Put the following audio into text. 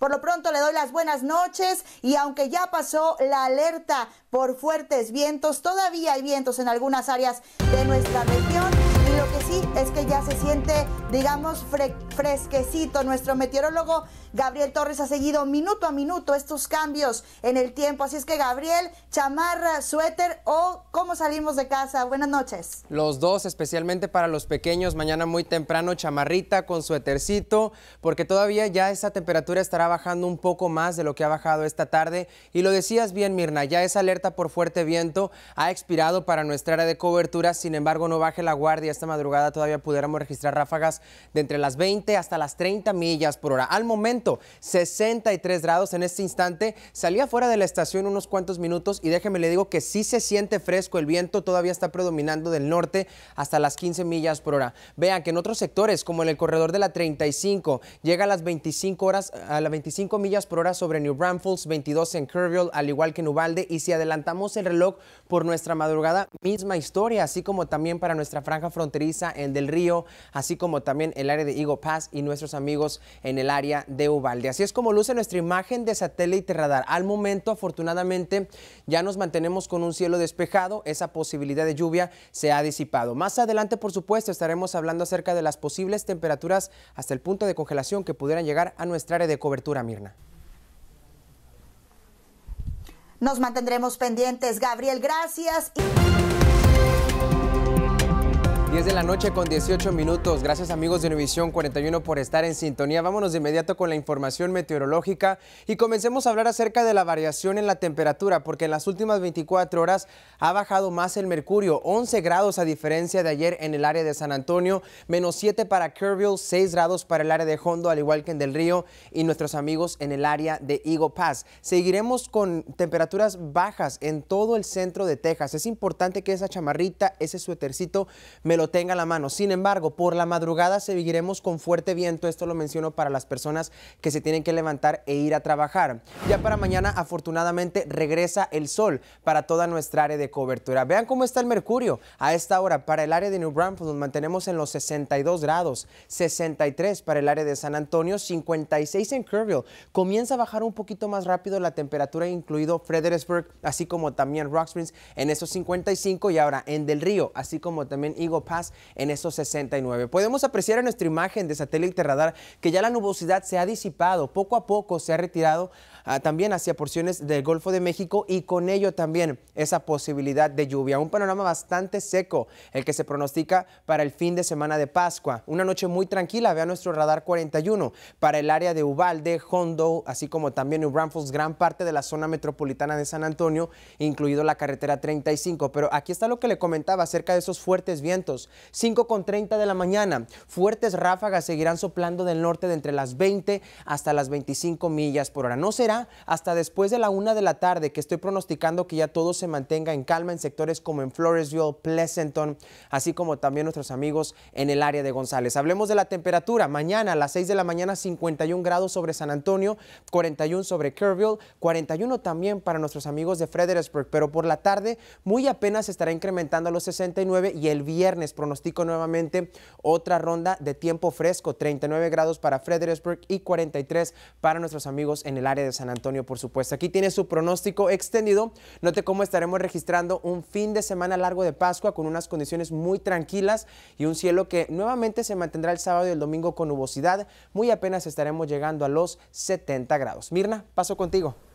Por lo pronto le doy las buenas noches y aunque ya pasó la alerta por fuertes vientos, todavía hay vientos en algunas áreas de nuestra región. Lo que sí es que ya se siente, digamos, fresquecito. Nuestro meteorólogo Gabriel Torres ha seguido minuto a minuto estos cambios en el tiempo. Así es que Gabriel, chamarra, suéter o cómo salimos de casa. Buenas noches. Los dos, especialmente para los pequeños, mañana muy temprano, chamarrita con suétercito, porque todavía ya esa temperatura estará bajando un poco más de lo que ha bajado esta tarde. Y lo decías bien, Mirna, ya esa alerta por fuerte viento ha expirado para nuestra área de cobertura, sin embargo no baje la guardia esta madrugada todavía pudiéramos registrar ráfagas de entre las 20 hasta las 30 millas por hora. Al momento, 63 grados en este instante. Salía fuera de la estación unos cuantos minutos y déjeme le digo que sí se siente fresco. El viento todavía está predominando del norte hasta las 15 millas por hora. Vean que en otros sectores, como en el corredor de la 35, llega a las 25 horas, a las 25 millas por hora sobre New Braunfels, 22 en Kerrville, al igual que en Ubalde. Y si adelantamos el reloj por nuestra madrugada, misma historia, así como también para nuestra franja fronteriza en Del Río, así como también el área de Eagle Pass y nuestros amigos en el área de Ubalde. Así es como luce nuestra imagen de satélite radar. Al momento, afortunadamente, ya nos mantenemos con un cielo despejado. Esa posibilidad de lluvia se ha disipado. Más adelante, por supuesto, estaremos hablando acerca de las posibles temperaturas hasta el punto de congelación que pudieran llegar a nuestra área de cobertura, Mirna. Nos mantendremos pendientes. Gabriel, gracias. Y... 10 de la noche con 18 minutos. Gracias amigos de Univisión 41 por estar en sintonía. Vámonos de inmediato con la información meteorológica y comencemos a hablar acerca de la variación en la temperatura, porque en las últimas 24 horas ha bajado más el mercurio, 11 grados a diferencia de ayer en el área de San Antonio, menos 7 para Kerrville, 6 grados para el área de Hondo, al igual que en Del Río y nuestros amigos en el área de Eagle Pass. Seguiremos con temperaturas bajas en todo el centro de Texas. Es importante que esa chamarrita, ese suetercito me tenga la mano. Sin embargo, por la madrugada seguiremos con fuerte viento. Esto lo menciono para las personas que se tienen que levantar e ir a trabajar. Ya para mañana, afortunadamente, regresa el sol para toda nuestra área de cobertura. Vean cómo está el mercurio a esta hora. Para el área de New Braunfels nos mantenemos en los 62 grados, 63 para el área de San Antonio, 56 en Kerrville. Comienza a bajar un poquito más rápido la temperatura, incluido Fredericksburg, así como también Rock Springs en esos 55 y ahora en Del Río, así como también Eagle en esos 69. Podemos apreciar en nuestra imagen de satélite radar que ya la nubosidad se ha disipado, poco a poco se ha retirado ah, también hacia porciones del Golfo de México y con ello también esa posibilidad de lluvia. Un panorama bastante seco el que se pronostica para el fin de semana de Pascua. Una noche muy tranquila, vea nuestro radar 41 para el área de Ubalde, Hondo, así como también New gran parte de la zona metropolitana de San Antonio, incluido la carretera 35. Pero aquí está lo que le comentaba acerca de esos fuertes vientos con 5.30 de la mañana. Fuertes ráfagas seguirán soplando del norte de entre las 20 hasta las 25 millas por hora. No será hasta después de la 1 de la tarde que estoy pronosticando que ya todo se mantenga en calma en sectores como en Floresville, Pleasanton, así como también nuestros amigos en el área de González. Hablemos de la temperatura. Mañana a las 6 de la mañana 51 grados sobre San Antonio, 41 sobre Kerrville, 41 también para nuestros amigos de Fredericksburg, pero por la tarde muy apenas estará incrementando a los 69 y el viernes pronostico nuevamente otra ronda de tiempo fresco, 39 grados para Fredericksburg y 43 para nuestros amigos en el área de San Antonio, por supuesto. Aquí tiene su pronóstico extendido. Note cómo estaremos registrando un fin de semana largo de Pascua con unas condiciones muy tranquilas y un cielo que nuevamente se mantendrá el sábado y el domingo con nubosidad. Muy apenas estaremos llegando a los 70 grados. Mirna, paso contigo.